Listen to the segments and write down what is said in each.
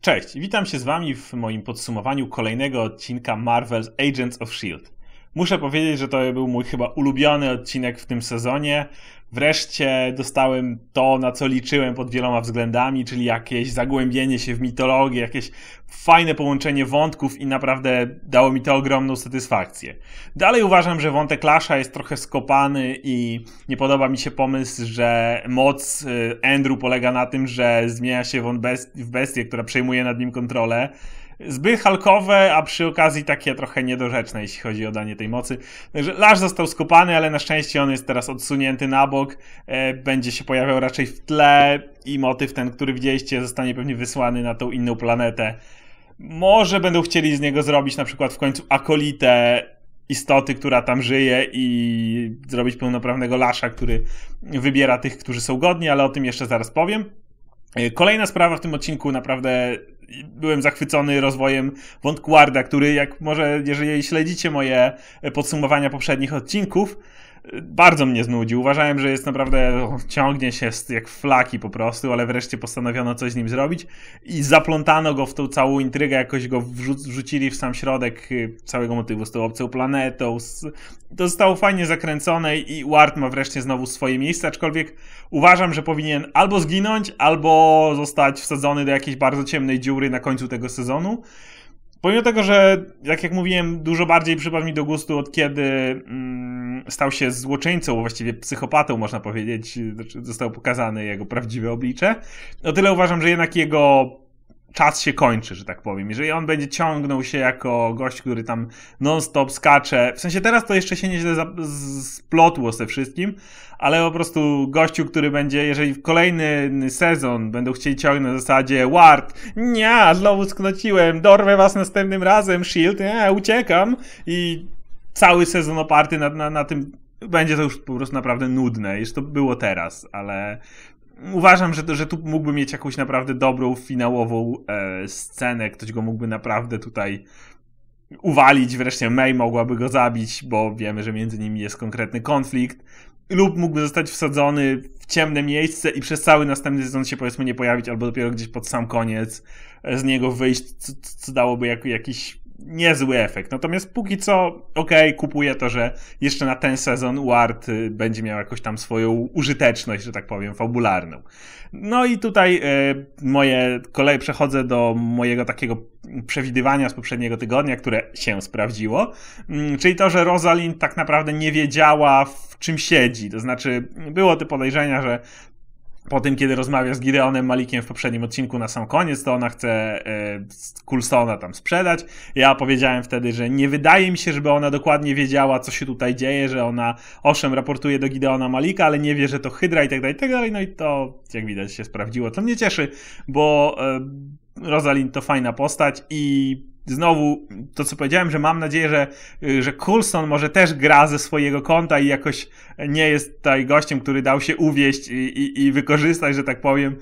Cześć, witam się z Wami w moim podsumowaniu kolejnego odcinka Marvel's Agents of Shield. Muszę powiedzieć, że to był mój chyba ulubiony odcinek w tym sezonie. Wreszcie dostałem to, na co liczyłem pod wieloma względami, czyli jakieś zagłębienie się w mitologię, jakieś fajne połączenie wątków i naprawdę dało mi to ogromną satysfakcję. Dalej uważam, że wątek Lasza jest trochę skopany i nie podoba mi się pomysł, że moc y, Andrew polega na tym, że zmienia się w bestię, która przejmuje nad nim kontrolę zbyt halkowe, a przy okazji takie trochę niedorzeczne, jeśli chodzi o danie tej mocy. Także Lash został skupany, ale na szczęście on jest teraz odsunięty na bok, e, będzie się pojawiał raczej w tle i motyw ten, który widzieliście, zostanie pewnie wysłany na tą inną planetę. Może będą chcieli z niego zrobić na przykład w końcu akolitę istoty, która tam żyje i zrobić pełnoprawnego lasza, który wybiera tych, którzy są godni, ale o tym jeszcze zaraz powiem. E, kolejna sprawa w tym odcinku naprawdę byłem zachwycony rozwojem wątku Warda, który jak może, jeżeli śledzicie moje podsumowania poprzednich odcinków, bardzo mnie znudził. Uważałem, że jest naprawdę, no, ciągnie się jak flaki po prostu, ale wreszcie postanowiono coś z nim zrobić i zaplątano go w tą całą intrygę, jakoś go wrzucili w sam środek y, całego motywu z tą obcą planetą. To zostało fajnie zakręcone i Ward ma wreszcie znowu swoje miejsce, aczkolwiek uważam, że powinien albo zginąć, albo zostać wsadzony do jakiejś bardzo ciemnej dziury na końcu tego sezonu. Pomimo tego, że, tak jak mówiłem, dużo bardziej przypadł mi do gustu od kiedy... Mm, stał się złoczyńcą, właściwie psychopatą, można powiedzieć, został pokazany jego prawdziwe oblicze, o tyle uważam, że jednak jego czas się kończy, że tak powiem. Jeżeli on będzie ciągnął się jako gość, który tam non-stop skacze, w sensie teraz to jeszcze się nieźle splotło ze wszystkim, ale po prostu gościu, który będzie, jeżeli w kolejny sezon będą chcieli ciągnąć na zasadzie Ward, nie, znowu sknociłem, dorwę was następnym razem, Shield, nie, uciekam i cały sezon oparty na, na, na tym będzie to już po prostu naprawdę nudne. Już to było teraz, ale uważam, że, że tu mógłby mieć jakąś naprawdę dobrą, finałową e, scenę. Ktoś go mógłby naprawdę tutaj uwalić. Wreszcie May mogłaby go zabić, bo wiemy, że między nimi jest konkretny konflikt. Lub mógłby zostać wsadzony w ciemne miejsce i przez cały następny sezon się powiedzmy nie pojawić, albo dopiero gdzieś pod sam koniec z niego wyjść, co, co dałoby jak, jakiś niezły efekt. Natomiast póki co, okej, okay, kupuję to, że jeszcze na ten sezon Ward y, będzie miał jakoś tam swoją użyteczność, że tak powiem, fabularną. No i tutaj y, moje kolej przechodzę do mojego takiego przewidywania z poprzedniego tygodnia, które się sprawdziło, mm, czyli to, że Rosalind tak naprawdę nie wiedziała, w czym siedzi. To znaczy, było te podejrzenia, że po tym, kiedy rozmawia z Gideonem Malikiem w poprzednim odcinku na sam koniec, to ona chce y, Coulsona tam sprzedać. Ja powiedziałem wtedy, że nie wydaje mi się, żeby ona dokładnie wiedziała, co się tutaj dzieje, że ona owszem raportuje do Gideona Malika, ale nie wie, że to Hydra i tak dalej, i tak dalej. No i to, jak widać, się sprawdziło. To mnie cieszy, bo e, Rosalind to fajna postać i znowu to, co powiedziałem, że mam nadzieję, że, y, że Coulson może też gra ze swojego konta i jakoś nie jest tutaj gościem, który dał się uwieść i, i, i wykorzystać, że tak powiem.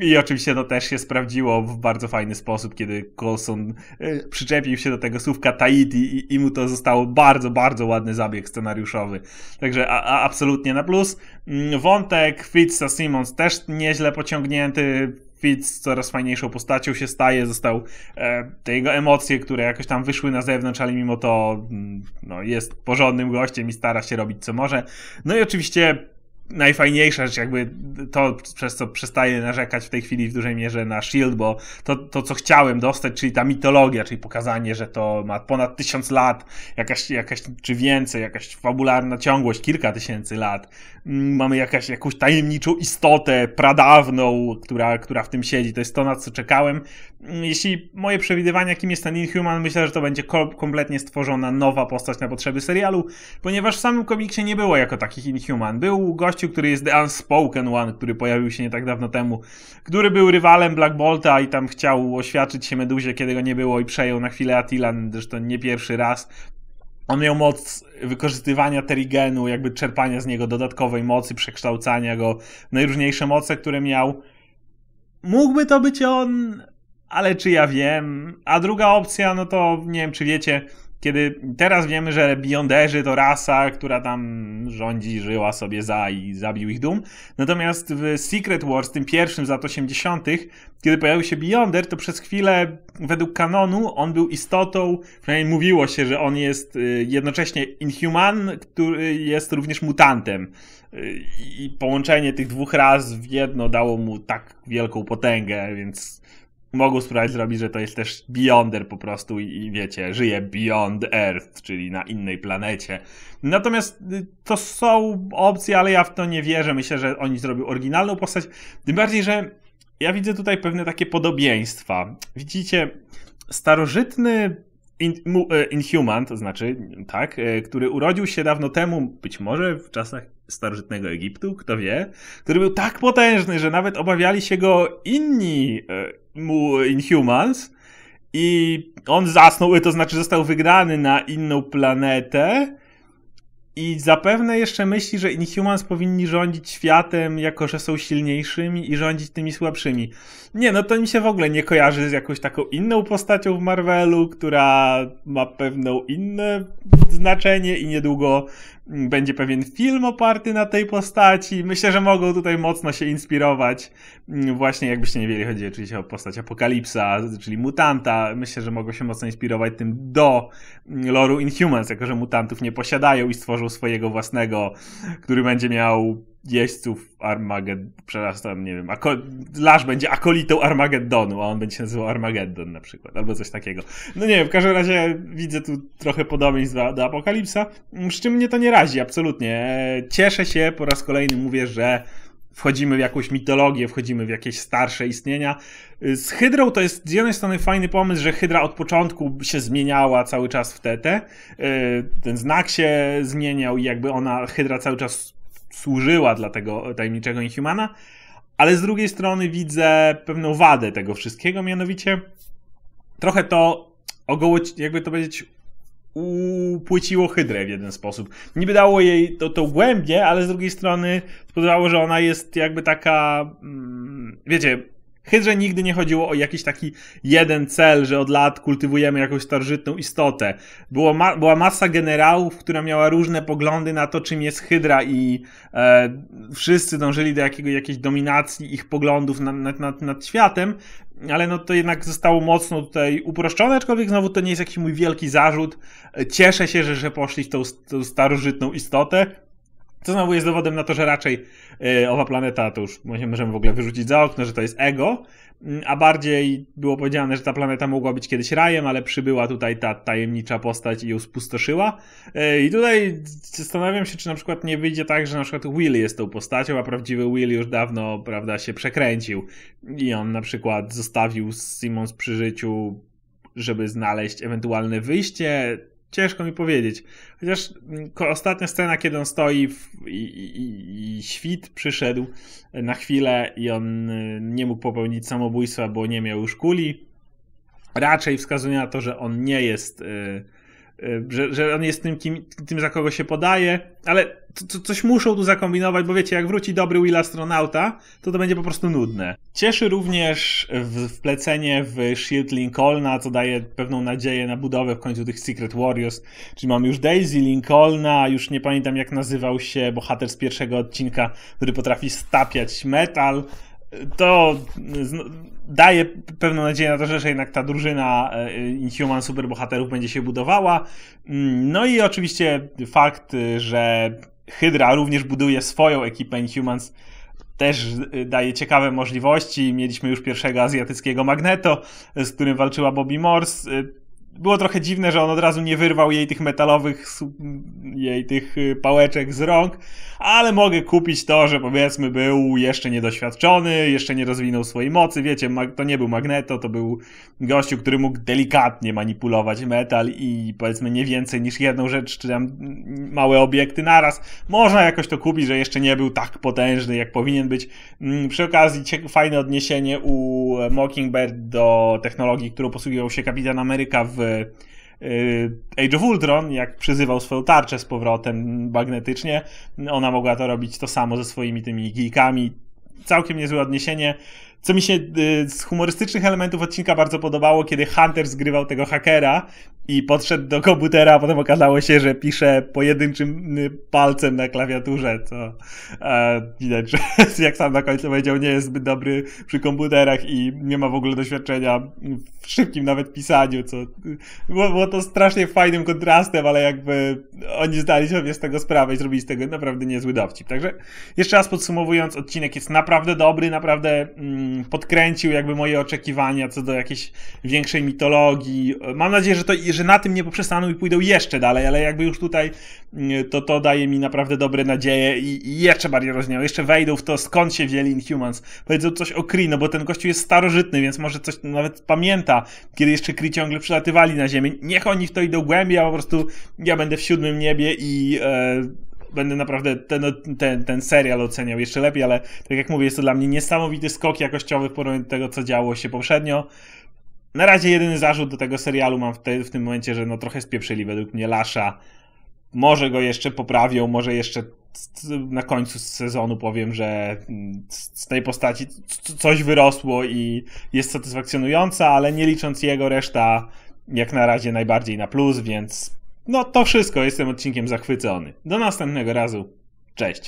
I oczywiście to też się sprawdziło w bardzo fajny sposób, kiedy Coulson y, przyczepił się do tego słówka Tahiti i, i mu to zostało bardzo, bardzo ładny zabieg scenariuszowy. Także a, a absolutnie na plus. Mm, wątek Fitza Simmons też nieźle pociągnięty Fitz coraz fajniejszą postacią się staje, został e, te jego emocje, które jakoś tam wyszły na zewnątrz, ale mimo to mm, no, jest porządnym gościem i stara się robić co może. No i oczywiście najfajniejsza rzecz, jakby to, przez co przestaję narzekać w tej chwili w dużej mierze na Shield, bo to, to co chciałem dostać, czyli ta mitologia, czyli pokazanie, że to ma ponad tysiąc lat, jakaś, jakaś czy więcej, jakaś fabularna ciągłość, kilka tysięcy lat. Mm, mamy jakaś, jakąś tajemniczą istotę pradawną, która, która w tym siedzi. To jest to, na co czekałem. Mm, jeśli moje przewidywania, kim jest ten Inhuman, myślę, że to będzie kompletnie stworzona nowa postać na potrzeby serialu, ponieważ w samym komiksie nie było jako takich Inhuman. Był gość, gościu, który jest The Unspoken One, który pojawił się nie tak dawno temu, który był rywalem Black Bolta i tam chciał oświadczyć się Meduzie, kiedy go nie było i przejął na chwilę Attilan, zresztą nie pierwszy raz. On miał moc wykorzystywania Terigenu, jakby czerpania z niego dodatkowej mocy, przekształcania go w najróżniejsze moce, które miał. Mógłby to być on, ale czy ja wiem? A druga opcja, no to nie wiem, czy wiecie, kiedy teraz wiemy, że Beyonderzy to rasa, która tam rządzi, żyła sobie za i zabił ich dum. Natomiast w Secret Wars, tym pierwszym z lat 80., kiedy pojawił się Beyonder, to przez chwilę według kanonu on był istotą, przynajmniej mówiło się, że on jest y, jednocześnie Inhuman, który jest również mutantem. Y, I połączenie tych dwóch raz w jedno dało mu tak wielką potęgę, więc mogą spróbować zrobić, że to jest też Beyonder po prostu i, i, wiecie, żyje Beyond Earth, czyli na innej planecie. Natomiast y, to są opcje, ale ja w to nie wierzę. Myślę, że oni zrobią oryginalną postać. Tym bardziej, że ja widzę tutaj pewne takie podobieństwa. Widzicie, starożytny In, e, inhuman, to znaczy, tak, e, który urodził się dawno temu, być może w czasach starożytnego Egiptu, kto wie, który był tak potężny, że nawet obawiali się go inni e, mu Inhumans i on zasnął, to znaczy został wygrany na inną planetę i zapewne jeszcze myśli, że Inhumans powinni rządzić światem, jako że są silniejszymi i rządzić tymi słabszymi. Nie, no to mi się w ogóle nie kojarzy z jakąś taką inną postacią w Marvelu, która ma pewną inne znaczenie i niedługo będzie pewien film oparty na tej postaci. Myślę, że mogą tutaj mocno się inspirować. Mm, właśnie jakbyście nie wiedzieli, chodzi oczywiście o postać Apokalipsa, czyli mutanta. Myślę, że mogą się mocno inspirować tym do mm, loru Inhumans, jako że mutantów nie posiadają i stworzą swojego własnego, który będzie miał jeźdźców Armaged... Przepraszam, nie wiem. Ako... Lasz będzie akolitą Armagedonu, a on będzie się nazywał Armagedon na przykład, albo coś takiego. No nie wiem, w każdym razie widzę tu trochę podobieństw do, do Apokalipsa, przy czym mnie to nie razi, absolutnie. Cieszę się, po raz kolejny mówię, że wchodzimy w jakąś mitologię, wchodzimy w jakieś starsze istnienia. Z Hydrą to jest z jednej strony fajny pomysł, że Hydra od początku się zmieniała cały czas w TT. Yy, ten znak się zmieniał i jakby ona, Hydra cały czas służyła dla tego tajemniczego Inhumana, ale z drugiej strony widzę pewną wadę tego wszystkiego, mianowicie trochę to ogoło, jakby to powiedzieć, upłyciło Hydrę w jeden sposób. Niby dało jej to, to głębie, ale z drugiej strony spowodowało, że ona jest jakby taka, mm, wiecie, Hydrze nigdy nie chodziło o jakiś taki jeden cel, że od lat kultywujemy jakąś starożytną istotę. Było ma była masa generałów, która miała różne poglądy na to, czym jest Hydra i e, wszyscy dążyli do jakiego, jakiejś dominacji ich poglądów nad, nad, nad, nad światem, ale no to jednak zostało mocno tutaj uproszczone, aczkolwiek znowu to nie jest jakiś mój wielki zarzut. Cieszę się, że, że poszli w tą, tą starożytną istotę co znowu jest dowodem na to, że raczej e, owa planeta to już możemy w ogóle wyrzucić za okno, że to jest ego, mm, a bardziej było powiedziane, że ta planeta mogła być kiedyś rajem, ale przybyła tutaj ta tajemnicza postać i ją spustoszyła. E, I tutaj zastanawiam się, czy na przykład nie wyjdzie tak, że na przykład Will jest tą postacią, a prawdziwy Will już dawno, prawda, się przekręcił i on na przykład zostawił Simons przy życiu żeby znaleźć ewentualne wyjście, ciężko mi powiedzieć. Chociaż mm, ostatnia scena, kiedy on stoi w, i, i, i, świt przyszedł e, na chwilę i on e, nie mógł popełnić samobójstwa, bo nie miał już kuli, raczej wskazuje na to, że on nie jest. E, Y, że, że on jest tym, kim, tym, za kogo się podaje, ale coś muszą tu zakombinować, bo wiecie, jak wróci dobry Will Astronauta, to to będzie po prostu nudne. Cieszy również wplecenie w Shield Lincolna, co daje pewną nadzieję na budowę w końcu tych Secret Warriors, czyli mam już Daisy Lincolna, już nie pamiętam jak nazywał się bohater z pierwszego odcinka, który potrafi stapiać metal, to y, daje pewną nadzieję na to, że jednak ta drużyna y, Inhuman superbohaterów będzie się budowała. Mm, no i oczywiście fakt, y, że Hydra również buduje swoją ekipę Inhumans też daje ciekawe możliwości. Mieliśmy już pierwszego azjatyckiego Magneto, z którym walczyła Bobby Morse było trochę dziwne, że on od razu nie wyrwał jej tych metalowych, jej tych y, pałeczek z rąk, ale mogę kupić to, że powiedzmy był jeszcze niedoświadczony, jeszcze nie rozwinął swojej mocy, wiecie, to nie był Magneto, to był gościu, który mógł delikatnie manipulować metal i powiedzmy nie więcej niż jedną rzecz, czy tam małe obiekty naraz. Można jakoś to kupić, że jeszcze nie był tak potężny, jak powinien być. Mm, przy okazji fajne odniesienie u Mockingbird do technologii, którą posługiwał się Kapitan Ameryka w Y, Age of Ultron, jak przyzywał swoją tarczę z powrotem magnetycznie, ona mogła to robić to samo ze swoimi tymi geekami. Całkiem niezłe odniesienie. Co mi się y, z humorystycznych elementów odcinka bardzo podobało, kiedy Hunter zgrywał tego hakera i podszedł do komputera, a potem okazało się, że pisze pojedynczym y, palcem na klawiaturze, co e, widać, że jak sam na końcu powiedział, nie jest zbyt dobry przy komputerach i nie ma w ogóle doświadczenia w szybkim nawet pisaniu, co było, było to strasznie fajnym kontrastem, ale jakby oni zdali sobie z tego sprawę i zrobili z tego naprawdę niezły dowcip. Także jeszcze raz podsumowując, odcinek jest naprawdę dobry, naprawdę... Mm, podkręcił jakby moje oczekiwania co do jakiejś większej mitologii. Mam nadzieję, że, to, że na tym nie poprzestaną i pójdą jeszcze dalej, ale jakby już tutaj mm, to, to daje mi naprawdę dobre nadzieje i, i jeszcze bardziej rozniał. Jeszcze wejdą w to, skąd się wzięli Inhumans. Powiedzą coś o Kree, no bo ten kościół jest starożytny, więc może coś nawet pamięta, kiedy jeszcze Kree ciągle przylatywali na Ziemię. Niech oni w to idą głębiej, a po prostu ja będę w siódmym niebie i... E, będę naprawdę ten, ten, ten serial oceniał jeszcze lepiej, ale tak jak mówię, jest to dla mnie niesamowity skok jakościowy w porównaniu do tego, co działo się poprzednio. Na razie jedyny zarzut do tego serialu mam w, te, w tym momencie, że no trochę spieprzyli według mnie Lasza. Może go jeszcze poprawią, może jeszcze na końcu sezonu powiem, że z tej postaci coś wyrosło i jest satysfakcjonująca, ale nie licząc jego reszta jak na razie najbardziej na plus, więc no to wszystko, jestem odcinkiem zachwycony. Do następnego razu. Cześć.